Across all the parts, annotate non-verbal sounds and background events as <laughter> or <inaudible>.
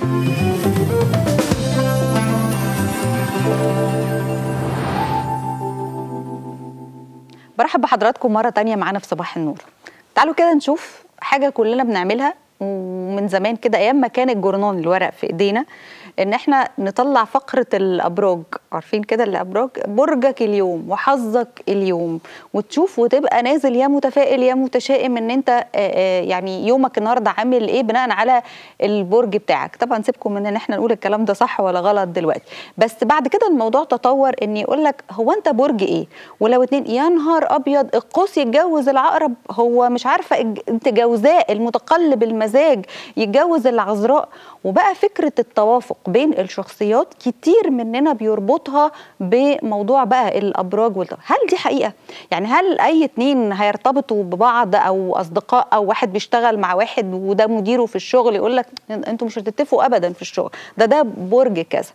برحب بحضراتكم مرة تانية معانا في صباح النور تعالوا كده نشوف حاجة كلنا بنعملها من زمان كده أيام ما كان الجورنان الورق في إيدينا ان احنا نطلع فقره الابراج عارفين كده الابراج برجك اليوم وحظك اليوم وتشوف وتبقى نازل يا متفائل يا متشائم ان انت يعني يومك النهارده عامل ايه بناء على البرج بتاعك طبعا سيبكم من ان احنا نقول الكلام ده صح ولا غلط دلوقتي بس بعد كده الموضوع تطور ان يقول لك هو انت برج ايه ولو اتنين يا نهار ابيض القوس يتجوز العقرب هو مش عارفه انت جوزاء المتقلب المزاج يتجوز العذراء وبقى فكره التوافق بين الشخصيات كتير مننا بيربطها بموضوع بقى الابراج والده. هل دي حقيقه يعني هل اي اتنين هيرتبطوا ببعض او اصدقاء او واحد بيشتغل مع واحد وده مديره في الشغل يقول لك انتوا مش هتتفقوا ابدا في الشغل ده ده برج كذا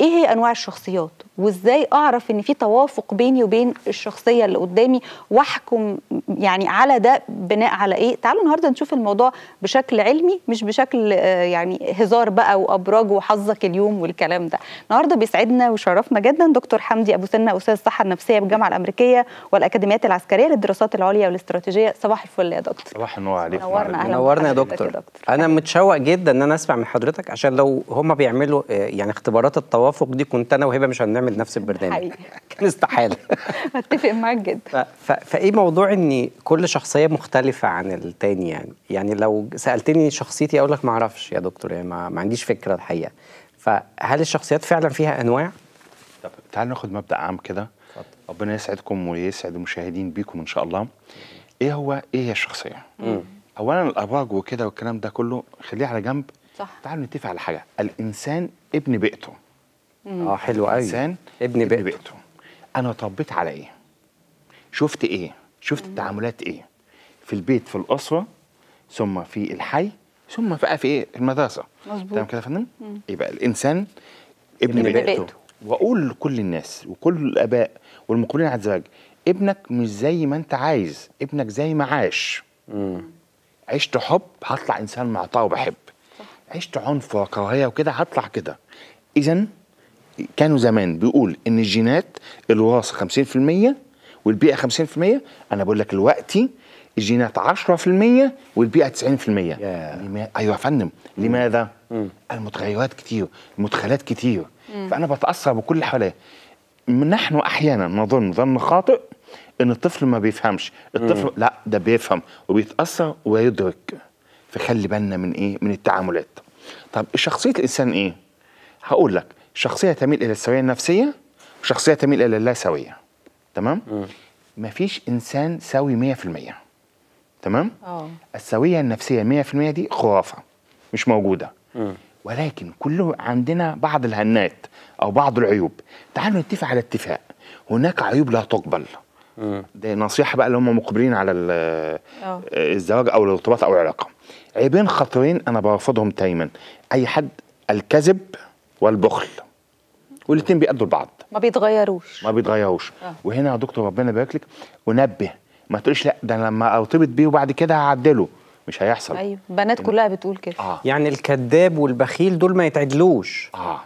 ايه هي انواع الشخصيات وازاي اعرف ان في توافق بيني وبين الشخصيه اللي قدامي واحكم يعني على ده بناء على ايه تعالوا النهارده نشوف الموضوع بشكل علمي مش بشكل آه، يعني هزار بقى وابراج وحظك اليوم والكلام ده النهارده بيسعدنا وشرفنا جدا دكتور حمدي ابو سنه استاذ الصحه النفسيه بالجامعه الامريكيه والاكاديميات العسكريه للدراسات العليا والاستراتيجيه صباح الفل يا دكتور صباح النور عليك نورنا نورنا يا دكتور. دكتور انا متشوق جدا ان انا اسمع من حضرتك عشان لو هم بيعملوا آه، يعني اختبارات الطوارئ التوافق دي كنت انا وهبه مش هنعمل نفس <laughs> البرنامج حقيقي كان استحاله <laughs> اتفق معاك جدا فايه موضوع ان كل شخصيه مختلفه عن التاني يعني يعني لو سالتني شخصيتي اقول لك ما اعرفش يا دكتور يعني ما, ما عنديش فكره الحقيقه فهل الشخصيات فعلا فيها انواع؟ طب تعال ناخد مبدا عام كده ربنا يسعدكم ويسعد المشاهدين بيكم ان شاء الله ايه هو ايه هي الشخصيه؟ مم. اولا الابراج وكده والكلام ده كله خليه على جنب صح تعالوا نتفق على حاجه الانسان ابن بيئته اه حلو قوي انسان ابن بيئته. انا طبيت على ايه شفت ايه شفت التعاملات تعاملات ايه في البيت في الاسره ثم في الحي ثم بقى في ايه المدرسه مظبوط تمام كده يا فندم يبقى الانسان ابن, ابن بيئته واقول لكل الناس وكل الاباء والمقبلين على الزواج ابنك مش زي ما انت عايز ابنك زي ما عاش مم. عشت حب هطلع انسان معطاء وبحب عشت عنف وكراهيه وكده هطلع كده اذا كانوا زمان بيقول ان الجينات الوراثه 50% والبيئه 50% انا بقول لك دلوقتي الجينات 10% والبيئه 90% yeah. لما... ايوه يا فندم لماذا؟ mm. المتغيرات كتير المدخلات كتير mm. فانا بتاثر بكل اللي حواليا نحن احيانا نظن ظن خاطئ ان الطفل ما بيفهمش الطفل mm. لا ده بيفهم وبيتاثر ويدرك فخلي بالنا من ايه؟ من التعاملات طب شخصيه الانسان ايه؟ هقول لك شخصيه تميل الى السويه النفسيه وشخصيه تميل الى اللا سويه تمام مفيش انسان سوي 100% تمام اه السويه النفسيه 100% دي خرافه مش موجوده م. ولكن كله عندنا بعض الهنات او بعض العيوب تعالوا نتفق على اتفاق هناك عيوب لا تقبل م. ده نصيحه بقى لهم هم مقبلين على آه. الزواج او الارتباط او العلاقه عيبين خطيرين انا برفضهم دايما اي حد الكذب والبخل والاثنين بيأدوا لبعض ما بيتغيروش ما بيتغيروش آه. وهنا يا دكتور ربنا يبارك لك انبه ما تقولش لا ده انا لما ارتبط بيه وبعد كده هعدله مش هيحصل ايوه بنات كلها بتقول كده آه. يعني الكذاب والبخيل دول ما يتعدلوش اه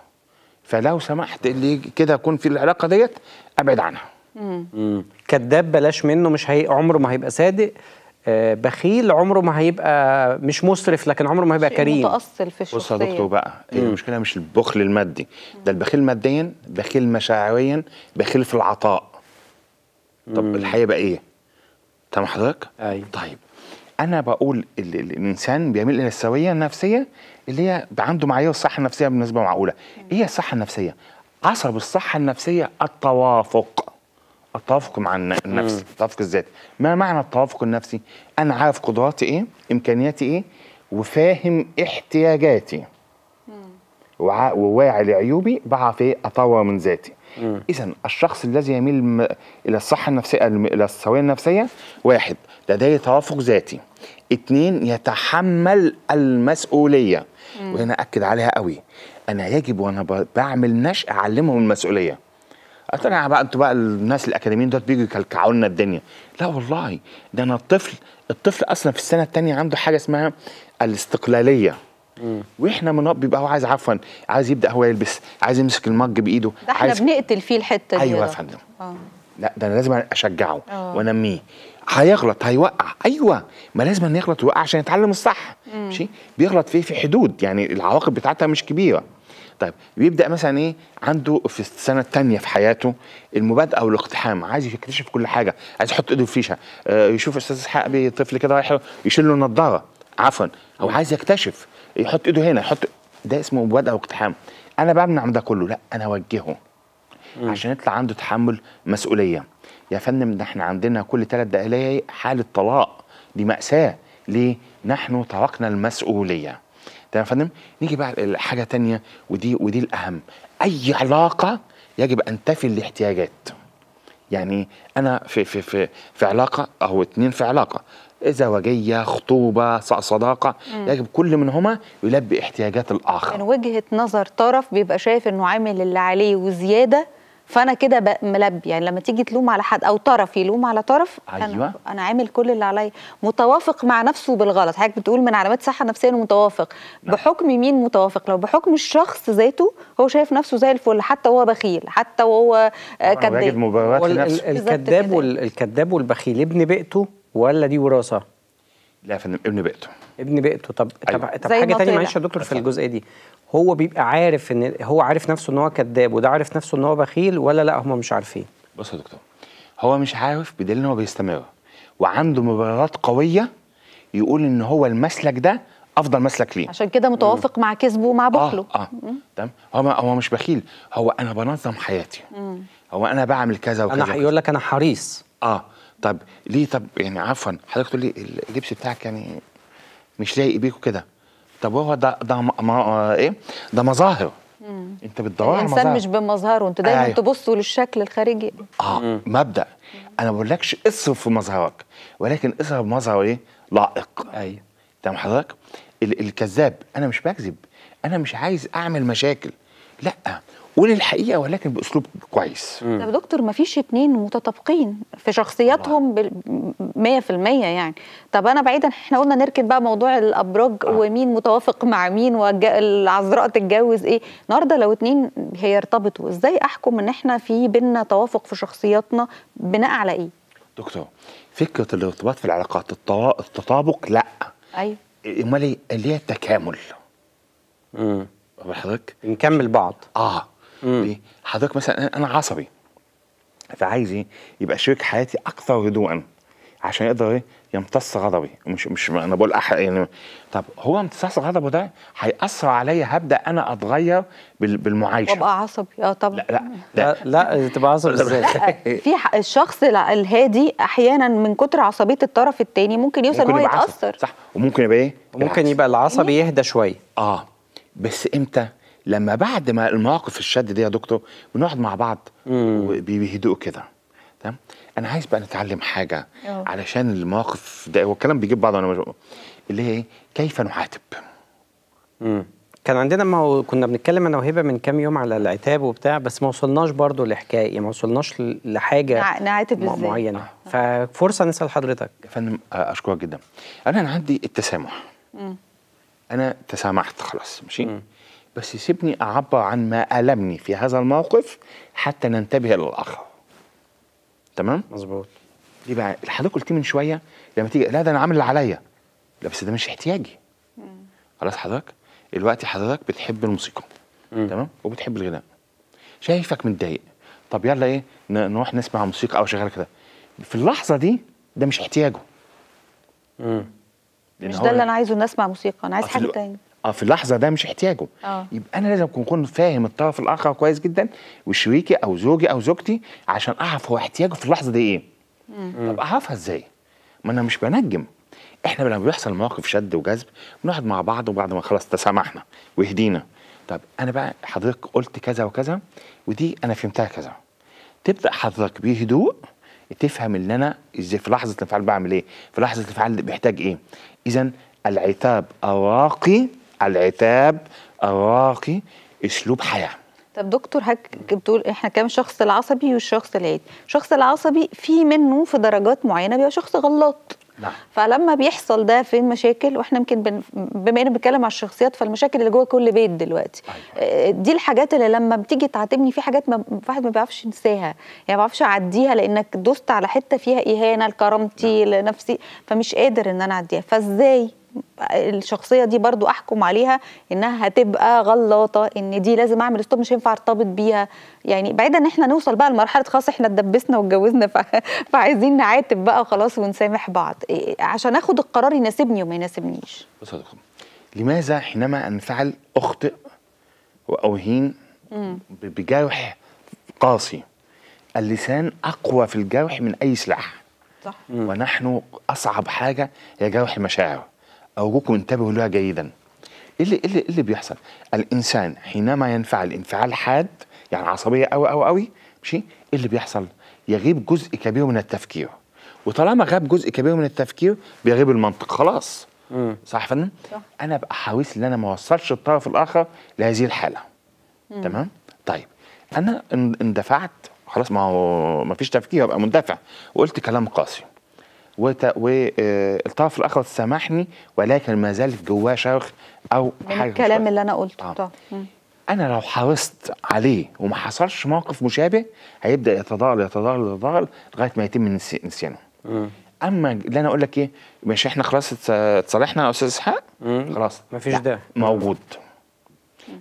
فلو سمحت اللي كده يكون في العلاقه ديت ابعد عنها كذاب بلاش منه مش هي عمره ما هيبقى صادق آه، بخيل عمره ما هيبقى مش مسرف لكن عمره ما هيبقى كريم متأصل في الشخصية بص يا دكتور بقى هي المشكله مش البخل المادي ده البخيل ماديا بخيل مشاعريا بخيل في العطاء طب مم. الحقيقه بقى ايه؟ تمام حضرتك؟ ايوه طيب انا بقول الانسان بيميل الى السويه النفسيه اللي هي عنده معايير الصحه النفسيه بالنسبه معقوله ايه الصحه النفسيه؟ عصب الصحه النفسيه التوافق التوافق مع النفس التوافق الذاتي ما معنى التوافق النفسي انا عارف قدراتي ايه امكانياتي ايه وفاهم احتياجاتي وع... وواعي لعيوبي بعرف ايه اطور من ذاتي اذا الشخص الذي يميل م... الى الصحه النفسيه الى السويه النفسيه واحد لديه توافق ذاتي اثنين يتحمل المسؤوليه مم. وهنا اكد عليها قوي انا يجب وانا بعمل نشأة اعلمهم المسؤوليه قلت له بقى انتوا بقى الناس الاكاديميين دول بيجوا يكلكعوا لنا الدنيا لا والله ده انا الطفل الطفل اصلا في السنه الثانيه عنده حاجه اسمها الاستقلاليه واحنا من بيبقى هو عايز عفوا عايز يبدا هو يلبس عايز يمسك المج بايده ده احنا عايز... بنقتل فيه الحته دي ايوه يا فندم آه. لا ده انا لازم اشجعه أوه. وانميه هيغلط هيوقع ايوه ما لازم أن يغلط ويوقع عشان يتعلم الصح ماشي بيغلط فيه في حدود يعني العواقب بتاعتها مش كبيره طيب بيبدا مثلا ايه عنده في السنه الثانيه في حياته المبادئه والاقتحام عايز يكتشف كل حاجه عايز يحط ايده في فيشه آه يشوف استاذ اسحاق طفل كده رايح يشيل له النظاره عفوا او عايز يكتشف يحط ايده هنا يحط ده اسمه مبادئه واقتحام انا بمنع من ده كله لا انا اوجهه مم. عشان يطلع عنده تحمل مسؤوليه يا فندم ده احنا عندنا كل ثلاث دقائق حاله طلاق دي ماساه ليه نحن تركنا المسؤوليه تمام يا فندم نيجي بقى لحاجه تانية ودي ودي الاهم اي علاقه يجب ان تفي الاحتياجات يعني انا في في في في علاقه او اتنين في علاقه زواجيه خطوبه صداقه مم. يجب كل منهما يلبي احتياجات الاخر من وجهه نظر طرف بيبقى شايف انه عامل اللي عليه وزياده فانا كده ملبي يعني لما تيجي تلوم على حد او طرف يلوم على طرف أيوة. انا انا عامل كل اللي عليا متوافق مع نفسه بالغلط حضرتك بتقول من علامات الصحه النفسيه متوافق نعم. بحكم مين متوافق لو بحكم الشخص ذاته هو شايف نفسه زي الفل حتى وهو بخيل حتى وهو كذاب الكذاب والكذاب والبخيل ابن بيئته ولا دي وراثه لا يا فندم ابن بيئته ابن بيئته طب أيوة. طب, طب حاجه ثانيه معلش يا دكتور في الجزئيه دي هو بيبقى عارف ان هو عارف نفسه ان هو كذاب وده عارف نفسه ان هو بخيل ولا لا هم مش عارفين بص يا دكتور هو مش عارف بدليل ان هو بيستمر وعنده مبررات قويه يقول ان هو المسلك ده افضل مسلك ليه عشان كده متوافق مم. مع كذبه ومع آه، بخله اه تمام آه. هو هو مش بخيل هو انا بنظم حياتي مم. هو انا بعمل كذا وكذا انا هيقول لك انا حريص اه طب ليه طب يعني عفوا حضرتك تقول لي اللبس بتاعك يعني مش لايق بيكوا كده طب هو ده ده ما آه، ايه ده مظاهر مم. انت بتدور على الانسان مش بمظهره انتوا دايما أيوه. تبصوا للشكل الخارجي اه مم. مبدا مم. انا ما بقولكش اصرف في مظهرك ولكن اصرف مظهر ايه لائق ايوه تمام حضرتك الكذاب انا مش بكذب انا مش عايز اعمل مشاكل لا قول الحقيقه ولكن باسلوب كويس طب يا دكتور ما فيش اتنين متطابقين في شخصياتهم 100% يعني طب انا بعيدا احنا قلنا نركن بقى موضوع الابراج آه. ومين متوافق مع مين والعذراء تتجوز ايه النهارده لو اتنين هيرتبطوا ازاي احكم ان احنا في بينا توافق في شخصياتنا بناء على ايه دكتور فكره الارتباط في العلاقات التطابق لا ايوه امال ايه اللي هي التكامل امم حضرتك نكمل بعض اه إيه، حضرتك مثلا انا عصبي فعايز ايه يبقى شريك حياتي اكثر هدوءا عشان يقدر ايه يمتص غضبي مش مش انا بقول أح... يعني طب هو امتصاص غضبه ده هياثر عليا هبدا انا اتغير بالمعايشه وابقى عصبي اه طبعا لا لا لا, لا, لا تبقى عصبي ازاي في الشخص الهادي احيانا من كتر عصبيه الطرف الثاني ممكن يوصل ان هو يتاثر صح وممكن يبقى ايه ممكن يبقى العصبي يهدى شويه اه بس امتى لما بعد ما المواقف الشد دي يا دكتور بنقعد مع بعض بهدوء كده تمام انا عايز بقى نتعلم حاجه أوه. علشان المواقف ده هو الكلام بيجيب بعض وانا اللي هي إيه؟ كيف نعاتب امم كان عندنا ما هو كنا بنتكلم انا وهبه من كام يوم على العتاب وبتاع بس ما وصلناش برضو لحكايه يعني ما وصلناش لحاجه نعاتب ازاي معينه آه. ففرصه نسال حضرتك يا فندم اشكرك جدا انا انا عندي التسامح امم انا تسامحت خلاص ماشي بس سيبني اعبر عن ما المني في هذا الموقف حتى ننتبه للاخر تمام مظبوط دي بقى حضرتك قلتيه من شويه لما تيجي لا ده انا عامل اللي عليا لا بس ده مش احتياجي خلاص حضرتك دلوقتي حضرتك بتحب الموسيقى تمام وبتحب الغناء شايفك متضايق طب يلا ايه نروح نسمع موسيقى او شغاله كده في اللحظه دي ده مش احتياجه امم مش ده اللي انا عايزه الناس اسمع موسيقى انا عايز حاجه تاني اه في اللحظه ده مش احتياجه آه. يبقى انا لازم اكون فاهم الطرف الاخر كويس جدا وشريكي او زوجي او زوجتي عشان اعرف هو احتياجه في اللحظه دي ايه مم. طب اعرفها ازاي ما انا مش بنجم احنا لما بيحصل مواقف شد وجذب بنقعد مع بعض وبعد ما خلاص تسامحنا وهدينا طب انا بقى حضرتك قلت كذا وكذا ودي انا فهمتها كذا تبدا حضرتك بهدوء تفهم ان انا ازاي في لحظه الانفعال بعمل ايه في لحظه الانفعال بحتاج ايه اذا العتاب اراقي العتاب اراقي اسلوب حياه طب دكتور حضرتك بتقول احنا كام شخص العصبي والشخص العادي الشخص العصبي في منه في درجات معينه بيبقى شخص غلط نعم. فلما بيحصل ده فين مشاكل واحنا يمكن بما اننا بنتكلم على الشخصيات فالمشاكل اللي جوه كل بيت دلوقتي أيوة. آه، دي الحاجات اللي لما بتيجي تعاتبني في حاجات ما الواحد ما بيعرفش ينساها يعني ما بيعرفش اعديها لانك دوست على حته فيها اهانه لكرامتي نعم. لنفسي فمش قادر ان انا اعديها فازاي الشخصيه دي برضو احكم عليها انها هتبقى غلطه ان دي لازم اعمل ستوب مش هينفع ارتبط بيها يعني بعيدا ان احنا نوصل بقى لمرحله خلاص احنا اتدبسنا واتجوزنا <laughs> فعايزين نعاتب بقى وخلاص ونسامح بعض إيه عشان اخد القرار يناسبني وما يناسبنيش بص لماذا حينما انفعل اخطئ واهين بجرح قاسي اللسان اقوى في الجرح من اي سلاح صح ونحن اصعب حاجه هي جرح المشاعر أرجوكم انتبهوا لها جيدا إيه, ايه اللي ايه اللي بيحصل؟ الانسان حينما ينفعل انفعال حاد يعني عصبيه قوي قوي قوي ماشي ايه اللي بيحصل؟ يغيب جزء كبير من التفكير وطالما غاب جزء كبير من التفكير بيغيب المنطق خلاص مم. صح فنان صح. انا ابقى حريص ان انا ما اوصلش الطرف الاخر لهذه الحاله مم. تمام؟ طيب انا اندفعت خلاص ما هو ما فيش تفكير ابقى مندفع وقلت كلام قاسي والطرف آه، الاخر سامحني ولكن ما زالت جواه شوخ او من حاجه الكلام اللي انا قلته آه. طبعا. انا لو حرصت عليه وما حصلش موقف مشابه هيبدا يتضاءل يتضاءل يتضاءل لغايه ما يتم نسيانه اما اللي انا اقول لك ايه مش احنا خلاص اتصالحنا يا استاذ اسحاق خلاص مفيش ده موجود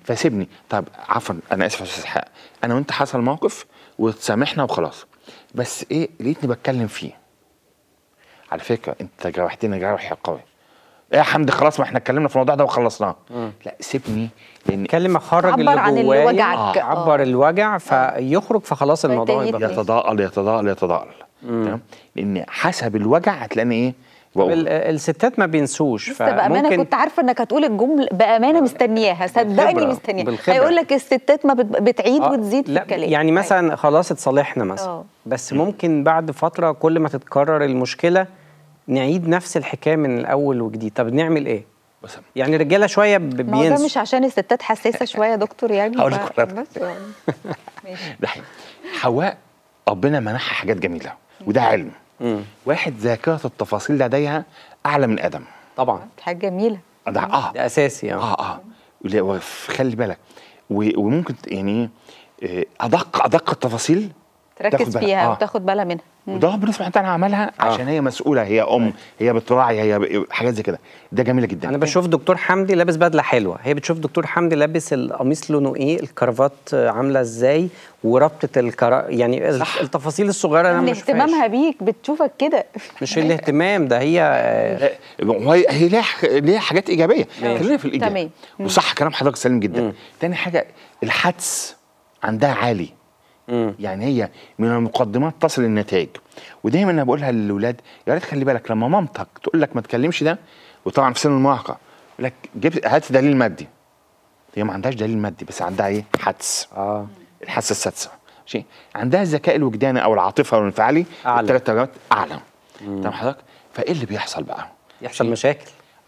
فسيبني طب عفوا انا اسف يا استاذ اسحاق انا وانت حصل موقف وتسامحنا وخلاص بس ايه لقيتني بتكلم فيه على فكره انت جرحتني جرح قوي ايه يا حمدي خلاص ما احنا اتكلمنا في الموضوع ده وخلصناه لا سيبني لان اتكلم اخرج اللي جواي اللي وجعك آه،, آه. عبر الوجع آه. فيخرج فخلاص الموضوع يتضاءل يتضاءل يتضاءل تمام لان حسب الوجع هتلاقي ايه الستات ما بينسوش بامانه كنت عارفه انك هتقول الجمله بامانه آه، مستنياها صدقني مستنياها هيقول لك الستات ما بتعيد آه وتزيد في الكلام يعني طيب. مثلا خلاص اتصالحنا مثلا بس ممكن بعد فتره كل ما تتكرر المشكله نعيد نفس الحكايه من الاول وجديد طب نعمل ايه بس يعني الرجاله شويه بينسوا ما ده مش عشان الستات حساسه <laughs> شويه يا دكتور يعني هقول لك بس يعني <laughs> ماشي حواء ربنا منحها حاجات جميله وده علم مم. واحد ذاكره التفاصيل لديها اعلى من ادم طبعا حاجه جميله ده اه ده اساسي يعني. اه, آه. آه. خلي بالك وممكن يعني ايه ادق ادق التفاصيل تركز فيها آه. وتاخد بالها منها وده ربنا سبحانه وتعالى عملها آه. عشان هي مسؤوله هي ام هي بتراعي هي حاجات زي كده ده جميله جدا انا بشوف دكتور حمدي لابس بدله حلوه هي بتشوف دكتور حمدي لابس القميص لونه ايه الكرافات عامله ازاي وربطه الكرا يعني صح. التفاصيل الصغيره انا مش اهتمامها بيك بتشوفك كده مش الاهتمام ده هي هي هي ليها ليها حاجات ايجابيه خلينا في الايجابيه تمام وصح كلام حضرتك سليم جدا تاني حاجه الحدس عندها عالي مم. يعني هي من المقدمات تصل النتائج ودايما انا بقولها للاولاد يا ريت خلي بالك لما مامتك تقول لك ما تكلمش ده وطبعا في سن المراهقه يقول لك جيب هات دليل مادي هي ما عندهاش دليل مادي بس عندها ايه حدس اه الحاسه السادسه ماشي عندها الذكاء الوجداني او العاطفه والانفعالي الثلاث درجات اعلى تمام حضرتك فايه اللي بيحصل بقى يحصل مشاكل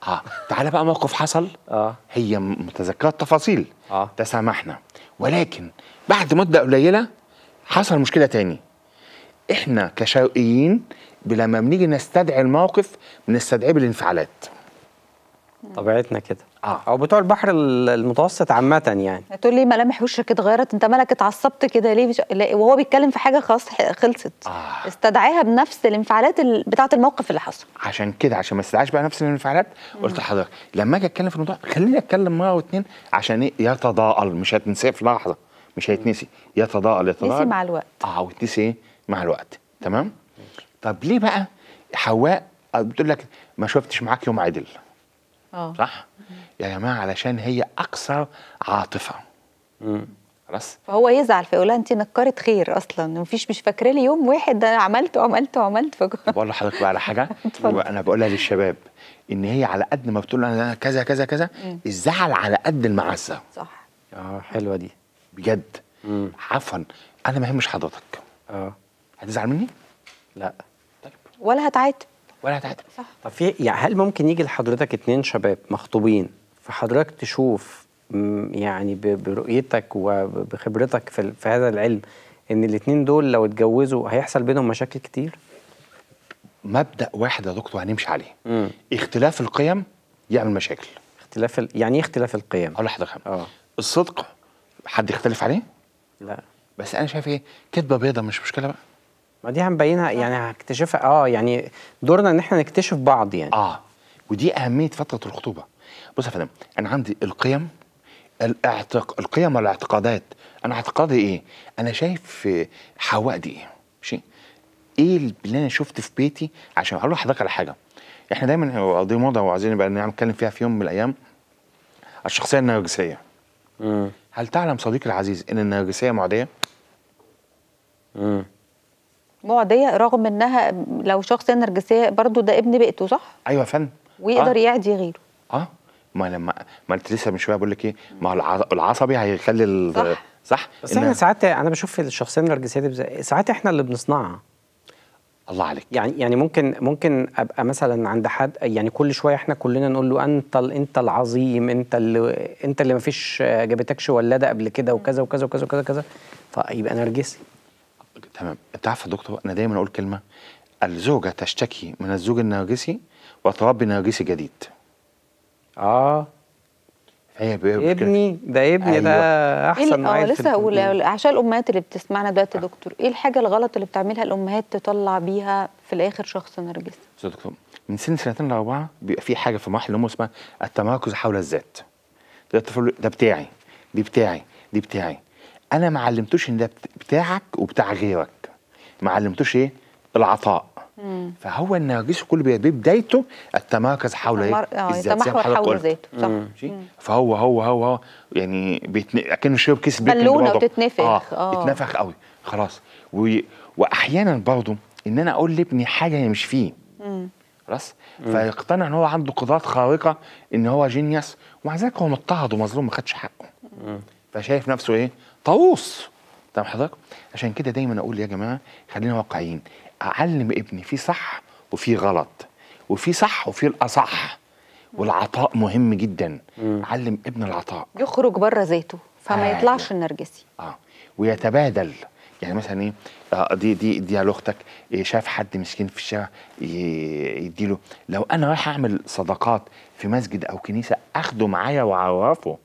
اه تعالى بقى موقف حصل اه هي متذكره التفاصيل اه تسامحنا ولكن بعد مده قليله حصل مشكله تاني احنا كشرقيين لما بنيجي نستدعي الموقف بنستدعيه بالانفعالات طبيعتنا كده آه. او بتوع البحر المتوسط عامه يعني هتقول لي ملامح وشك اتغيرت انت مالك اتعصبت كده ليه بش... وهو بيتكلم في حاجه خلاص خلصت آه. استدعاها بنفس الانفعالات ال... بتاعه الموقف اللي حصل عشان كده عشان ما استدعاش بقى نفس الانفعالات قلت لحضرتك لما اجي اتكلم في الموضوع خليني اتكلم مره واتنين عشان ايه يتضاءل مش هتنساه في لحظه مش هيتنسي يتضاءل يتضاءل يتنسي مع الوقت اه وتنسي ايه مع الوقت تمام طب ليه بقى حواء آه، بتقول لك ما شفتش معاك يوم عدل اه صح يا جماعه علشان هي اكثر عاطفه خلاص فهو يزعل فيقول لها انت نكرت خير اصلا مفيش مش فاكره لي يوم واحد انا عملت وعملت وعملت بقول لحضرتك بقى على حاجه <laughs> انا بقولها للشباب ان هي على قد ما بتقول انا كذا كذا كذا الزعل على قد المعزه صح اه حلوه دي بجد عفوا انا ما يهمش حضرتك اه هتزعل مني؟ لا طيب ولا هتعاتب ولا هتعاتب صح طب في يعني هل ممكن يجي لحضرتك اتنين شباب مخطوبين فحضرتك تشوف يعني برؤيتك وبخبرتك في, في هذا العلم ان الاتنين دول لو اتجوزوا هيحصل بينهم مشاكل كتير؟ مبدا واحد يا دكتور هنمشي عليه مم. اختلاف القيم يعمل مشاكل اختلاف ال... يعني ايه اختلاف القيم؟ اقول لحضرتك اه الصدق حد يختلف عليه؟ لا بس انا شايف ايه كدبه بيضه مش مشكله بقى ما دي هنبينها يعني هكتشفها اه يعني دورنا ان احنا نكتشف بعض يعني اه ودي اهميه فتره الخطوبه بص يا فندم انا عندي القيم الاعتق... القيم والاعتقادات انا اعتقادي ايه انا شايف حواء دي ايه ماشي ايه اللي انا شفته في بيتي عشان هقول لحضرتك على حاجه احنا دايما قضيه موضه وعايزين نبقى نتكلم فيها في يوم من الايام الشخصيه النرجسيه امم هل تعلم صديقي العزيز ان النرجسيه معديه؟ امم معديه رغم انها لو شخص نرجسيه برضه ده ابن بيئته صح؟ ايوه فن ويقدر آه. يعدي غيره اه ما لما ما انت لسه من شويه بقول لك ايه ما هو العصبي هيخلي صح صح بس احنا ساعات انا بشوف الشخصيه النرجسيه دي ساعات احنا اللي بنصنعها الله عليك يعني يعني ممكن ممكن ابقى مثلا عند حد يعني كل شويه احنا كلنا نقول له انت انت العظيم انت اللي انت اللي ما فيش جابتكش ولاده قبل كده وكذا وكذا وكذا وكذا كذا فيبقى نرجسي تمام انت عارف يا دكتور انا دايما اقول كلمه الزوجه تشتكي من الزوج النرجسي وتربي نرجسي جديد اه هي إيه، ابني ده ابني أيوة. ده احسن إيه اه لسه هقول عشان الامهات اللي بتسمعنا دلوقتي يا دكتور ايه الحاجه الغلط اللي بتعملها الامهات تطلع بيها في الاخر شخص نرجسي استاذ دكتور من سن سنتين لاربعه بيبقى في حاجه في مراحل الام اسمها التمركز حول الذات ده الطفل ده بتاعي دي بتاعي دي بتاعي انا ما علمتوش ان ده بتاعك وبتاع غيرك ما علمتوش ايه العطاء فهو النرجسي كله بدايته التمركز حول ايه؟ آه الذات حول ذاته صح. ماشي فهو هو هو هو يعني بيتن... اكنه شرب كيس بيت بالونه وتتنفخ اه, آه. اتنفخ قوي خلاص و... واحيانا برضه ان انا اقول لابني حاجه هي يعني مش فيه خلاص فيقتنع ان هو عنده قدرات خارقه ان هو جينيوس ومع ذلك هو مضطهد ومظلوم ما خدش حقه مم. فشايف نفسه ايه طاووس تمام حضرتك عشان كده دايما اقول يا جماعه خلينا واقعيين اعلم ابني في صح وفي غلط وفي صح وفي الاصح والعطاء مهم جدا مم. علم ابن العطاء يخرج بره ذاته فما آه. يطلعش النرجسي اه ويتبادل يعني مثلا ايه آه دي دي على لاختك إيه شاف حد مسكين في الشارع يديله لو انا رايح اعمل صدقات في مسجد او كنيسه اخده معايا واعرفه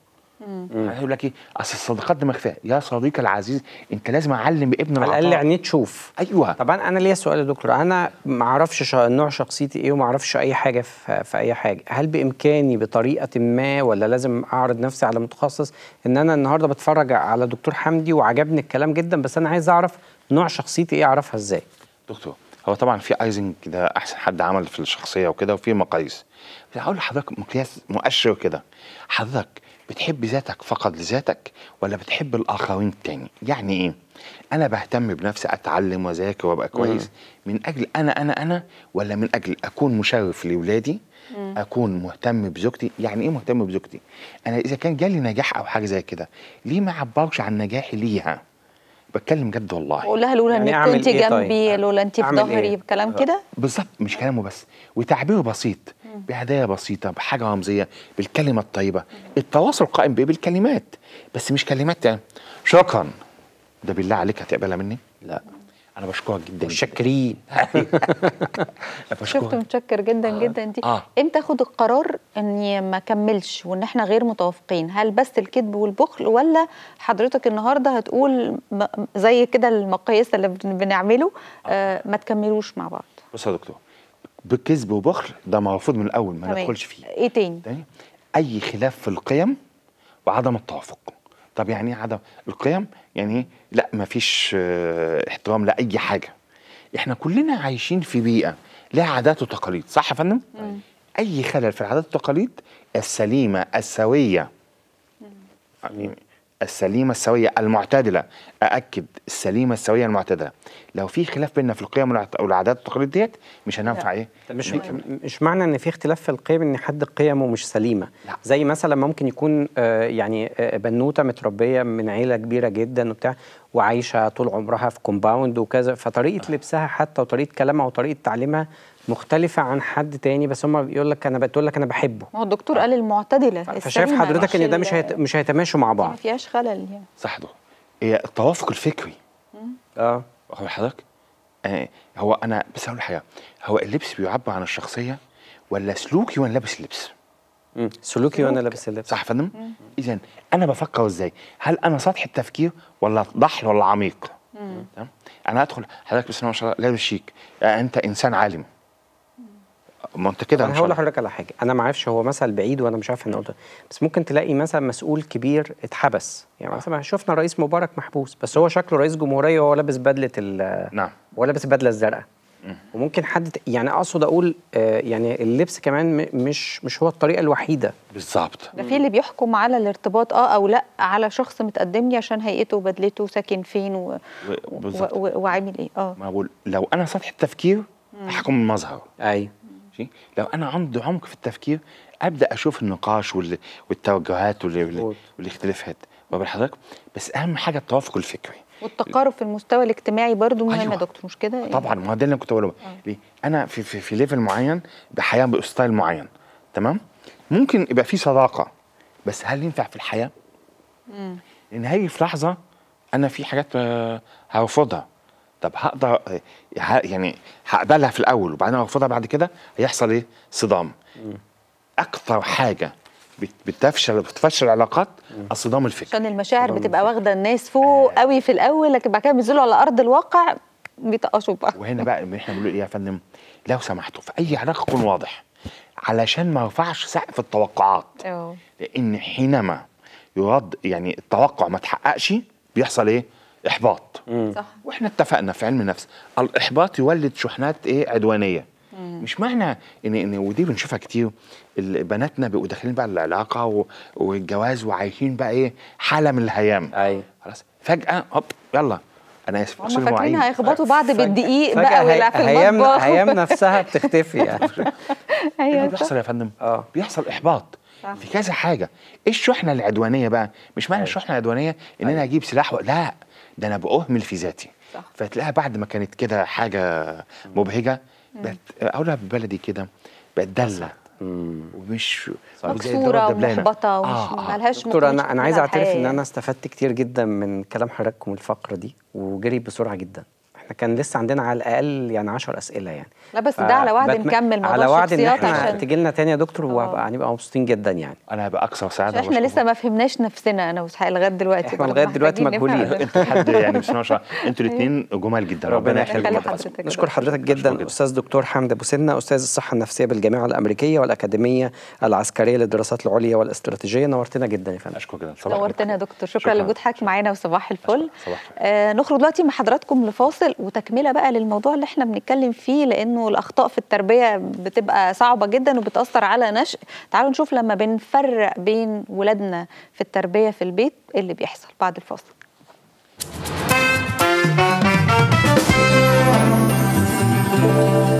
هيقول لك ايه اصل الصداقات دي فيها يا صديقي العزيز انت لازم اعلم ابن على الاقل عينيه تشوف ايوه طبعا انا ليا سؤال يا دكتور انا ما اعرفش شا... نوع شخصيتي ايه وما اعرفش اي حاجه في... في اي حاجه هل بامكاني بطريقه ما ولا لازم اعرض نفسي على متخصص ان انا النهارده بتفرج على دكتور حمدي وعجبني الكلام جدا بس انا عايز اعرف نوع شخصيتي ايه اعرفها ازاي دكتور هو طبعا في ايزنج ده احسن حد عمل في الشخصيه وكده وفي مقاييس هقول لحضرتك مقياس مؤشر كده حضرتك بتحب ذاتك فقط لذاتك ولا بتحب الاخرين التاني؟ يعني ايه انا بهتم بنفسي اتعلم واذاكر وابقى كويس من اجل انا انا انا ولا من اجل اكون مشرف لاولادي اكون مهتم بزوجتي يعني ايه مهتم بزوجتي انا اذا كان جالي نجاح او حاجه زي كده ليه ما اعبرش عن نجاحي ليها بتكلم جد والله قولها لها لولا يعني انك كنت إيه طيب؟ جنبي طيب؟ لولا انت في ظهري إيه؟ كلام آه. كده بالظبط مش كلامه بس وتعبيره بسيط بهدايا بسيطه بحاجه رمزيه بالكلمه الطيبه التواصل قائم بايه بالكلمات بس مش كلمات يعني شكرا ده بالله عليك هتقبلها مني لا انا بشكرك جدا متشكرين <laughs> شفت متشكر جدا آه. جدا دي آه. امتى اخد القرار اني ما اكملش وان احنا غير متوافقين هل بس الكذب والبخل ولا حضرتك النهارده هتقول زي كده المقاييس اللي بنعمله آه. آه ما تكملوش مع بعض بص يا دكتور بكذب وبخل ده مرفوض من الاول ما ندخلش فيه ايه تاني؟ تاني اي خلاف في القيم وعدم التوافق طب يعني ايه عدم القيم يعني إيه؟ لا مفيش فيش آه، احترام لاي حاجه احنا كلنا عايشين في بيئه لها عادات وتقاليد صح يا فندم طيب. اي خلل في العادات والتقاليد السليمه السويه يعني السليمه السويه المعتدله ااكد السليمه السويه المعتدله لو في خلاف بيننا في القيم والعادات والتقاليد ديت مش هننفع ايه مش مش معنى ان في اختلاف في القيم ان حد قيمه مش سليمه لا. زي مثلا ممكن يكون آه، يعني آه، بنوته متربيه من عيله كبيره جدا وبتاع وعايشه طول عمرها في كومباوند وكذا فطريقه آه. لبسها حتى وطريقه كلامها وطريقه تعليمها مختلفة عن حد تاني بس هم بيقول لك انا بتقول لك انا بحبه ما هو الدكتور قال المعتدلة فشايف حضرتك ان ده مش هيت... مش هيتماشوا مع بعض ما فيهاش خلل يعني صح ده هي التوافق الفكري اه واخد حضرتك؟ يعني هو انا بس هقول حاجه هو اللبس بيعبر عن الشخصيه ولا سلوكي وانا لابس اللبس؟ سلوكي وانا لابس اللبس صح يا فندم؟ اذا انا بفكر ازاي؟ هل انا سطح التفكير ولا ضحل ولا عميق؟ تمام؟ انا ادخل حضرتك بس ما شاء الله لابس شيك يعني انت انسان عالم ما انت كده انا هقول لحضرتك على حاجه انا ما اعرفش هو مثل بعيد وانا مش عارف انا قلت بس ممكن تلاقي مثلا مسؤول كبير اتحبس يعني مثلا شفنا الرئيس مبارك محبوس بس هو شكله رئيس جمهوريه وهو لابس بدله ال نعم وهو لابس البدله الزرقاء وممكن حد يعني اقصد اقول آه، يعني اللبس كمان مش مش هو الطريقه الوحيده بالظبط ده في اللي بيحكم على الارتباط اه او لا على شخص متقدم لي عشان هيئته وبدلته ساكن فين و... و... و... و... وعامل ايه اه ما بقول لو انا سطح التفكير احكم المظهر ايوه شي؟ لو انا عندي عمق في التفكير ابدا اشوف النقاش وال... والتوجهات وال... وال... واللي اختلفت حضرتك بس اهم حاجه التوافق الفكري والتقارب في المستوى الاجتماعي برضو مهم أيوة. يا دكتور مش كده طبعا ما ده اللي كنت بقوله آه. ليه انا في في, في ليفل معين بحياه باستايل معين تمام ممكن يبقى في صداقه بس هل ينفع في الحياه؟ امم لان هي في لحظه انا في حاجات آه، هرفضها طب هقدر يعني هقبلها في الاول وبعدين ارفضها بعد كده هيحصل ايه؟ صدام. اكثر حاجه بتفشل بتفشل العلاقات الصدام الفكري عشان المشاعر بتبقى واخده الناس فوق آه. قوي في الاول لكن بعد كده بينزلوا على ارض الواقع بيطقشوا بقى وهنا بقى احنا بنقول ايه يا فندم لو سمحتوا في اي علاقه كن واضح علشان ما يرفعش سقف التوقعات أوه. لان حينما يرد يعني التوقع ما تحققش بيحصل ايه؟ احباط صح واحنا اتفقنا في علم النفس الاحباط يولد شحنات ايه عدوانيه مم. مش معنى ان ان ودي بنشوفها كتير بناتنا بيبقوا داخلين بقى العلاقه والجواز وعايشين بقى ايه حاله من الهيام ايوه خلاص فجاه هوب يلا انا اسف هم فاكرين هيخبطوا بعض بالدقيق بقى ولا في المطبخ هيام نفسها <laughs> بتختفي يعني ايوه بيحصل يا فندم اه بيحصل احباط في كذا حاجه ايه الشحنه العدوانيه بقى مش معنى أيوة. الشحنه العدوانيه ان انا أيوة. اجيب سلاح لا ده انا باهمل في ذاتي فتلاقيها بعد ما كانت كده حاجه مبهجه بقت اقولها ببلدي كده بقت داله ومش مكسوره ومحبطه آه، ومش آه. دكتور انا انا عايز اعترف ان انا استفدت كتير جدا من كلام حضرتك والفقره دي وجري بسرعه جدا احنا كان لسه عندنا على الاقل يعني 10 اسئله يعني لا بس ده على وعد نكمل موضوع على وعد ان احنا تجي لنا تاني يا دكتور اه. وهنبقى يعني هنبقى مبسوطين جدا يعني انا هبقى اكثر سعاده احنا لسه ما فهمناش نفسنا انا وسحاق لغايه دلوقتي احنا لغايه دلوقتي مجهولين انتوا حد يعني مش انتوا أيوة. الاثنين جمال جدا ربنا يخليك نشكر حضرتك جدا استاذ دكتور حمد ابو سنه استاذ الصحه النفسيه بالجامعه الامريكيه والاكاديميه العسكريه للدراسات العليا والاستراتيجيه نورتنا جدا يا فندم اشكرك جدا نورتنا يا دكتور شكرا لوجودك معانا وصباح الفل آه، نخرج دلوقتي مع حضراتكم لفاصل وتكمله بقى للموضوع اللي احنا بنتكلم فيه لانه الاخطاء في التربيه بتبقى صعبه جدا وبتاثر على نشء تعالوا نشوف لما بنفرق بين ولادنا في التربيه في البيت ايه اللي بيحصل بعد الفاصل thank you